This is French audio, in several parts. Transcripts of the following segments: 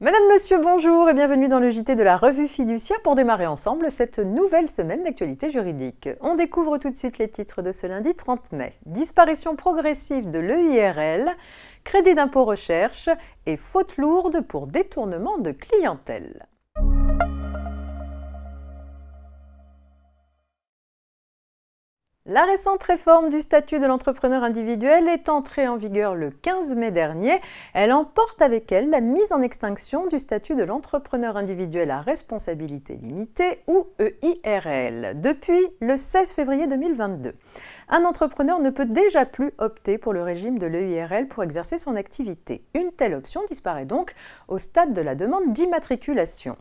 Madame, Monsieur, bonjour et bienvenue dans le JT de la Revue Fiduciaire pour démarrer ensemble cette nouvelle semaine d'actualité juridique. On découvre tout de suite les titres de ce lundi 30 mai. Disparition progressive de l'EIRL, crédit d'impôt recherche et faute lourde pour détournement de clientèle. La récente réforme du statut de l'entrepreneur individuel est entrée en vigueur le 15 mai dernier. Elle emporte avec elle la mise en extinction du statut de l'entrepreneur individuel à responsabilité limitée ou EIRL depuis le 16 février 2022. Un entrepreneur ne peut déjà plus opter pour le régime de l'EIRL pour exercer son activité. Une telle option disparaît donc au stade de la demande d'immatriculation.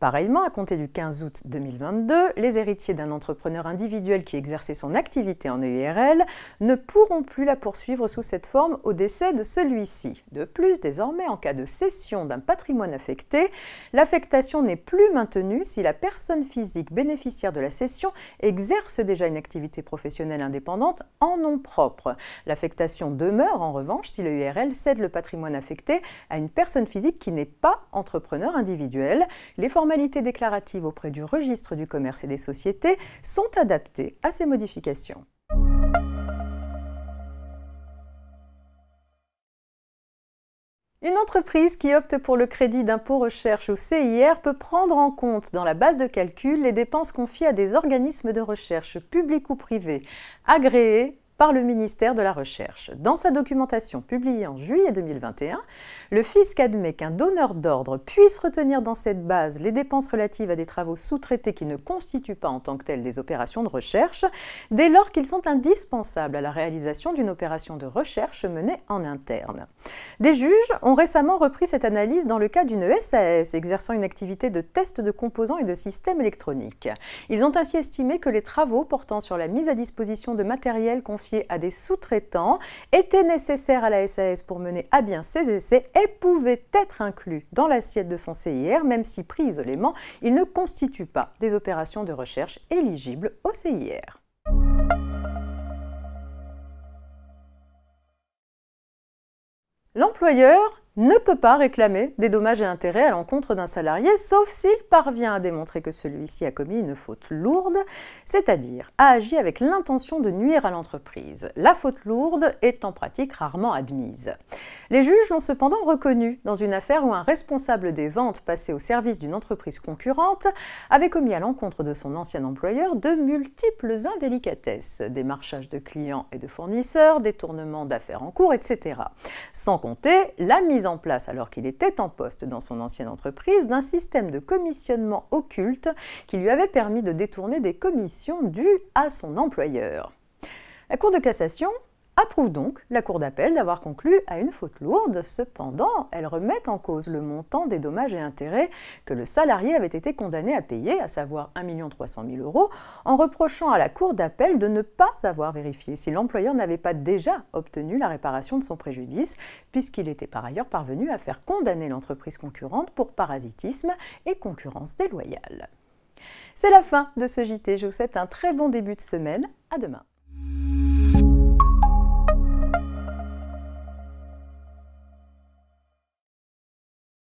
Pareillement, à compter du 15 août 2022, les héritiers d'un entrepreneur individuel qui exerçait son activité en EURL ne pourront plus la poursuivre sous cette forme au décès de celui-ci. De plus, désormais, en cas de cession d'un patrimoine affecté, l'affectation n'est plus maintenue si la personne physique bénéficiaire de la cession exerce déjà une activité professionnelle indépendante en nom propre. L'affectation demeure en revanche si l'EURL e cède le patrimoine affecté à une personne physique qui n'est pas entrepreneur individuel. Les formalités déclaratives auprès du registre du commerce et des sociétés sont adaptées à ces modifications. Une entreprise qui opte pour le crédit d'impôt recherche ou CIR peut prendre en compte dans la base de calcul les dépenses confiées à des organismes de recherche publics ou privés, agréés par le ministère de la Recherche. Dans sa documentation publiée en juillet 2021, le fisc admet qu'un donneur d'ordre puisse retenir dans cette base les dépenses relatives à des travaux sous-traités qui ne constituent pas en tant que tels des opérations de recherche, dès lors qu'ils sont indispensables à la réalisation d'une opération de recherche menée en interne. Des juges ont récemment repris cette analyse dans le cas d'une SAS e exerçant une activité de test de composants et de systèmes électroniques. Ils ont ainsi estimé que les travaux portant sur la mise à disposition de matériel à des sous-traitants, était nécessaire à la SAS pour mener à bien ses essais et pouvait être inclus dans l'assiette de son CIR, même si pris isolément, il ne constitue pas des opérations de recherche éligibles au CIR. L'employeur ne peut pas réclamer des dommages et intérêts à l'encontre d'un salarié, sauf s'il parvient à démontrer que celui-ci a commis une faute lourde, c'est-à-dire a agi avec l'intention de nuire à l'entreprise. La faute lourde est en pratique rarement admise. Les juges l'ont cependant reconnu dans une affaire où un responsable des ventes passé au service d'une entreprise concurrente avait commis à l'encontre de son ancien employeur de multiples indélicatesses, marchages de clients et de fournisseurs, détournement d'affaires en cours, etc. Sans compter la mise en place, alors qu'il était en poste dans son ancienne entreprise, d'un système de commissionnement occulte qui lui avait permis de détourner des commissions dues à son employeur. La Cour de cassation approuve donc la Cour d'appel d'avoir conclu à une faute lourde. Cependant, elle remet en cause le montant des dommages et intérêts que le salarié avait été condamné à payer, à savoir 1 300 000 euros, en reprochant à la Cour d'appel de ne pas avoir vérifié si l'employeur n'avait pas déjà obtenu la réparation de son préjudice, puisqu'il était par ailleurs parvenu à faire condamner l'entreprise concurrente pour parasitisme et concurrence déloyale. C'est la fin de ce JT, je vous souhaite un très bon début de semaine, à demain.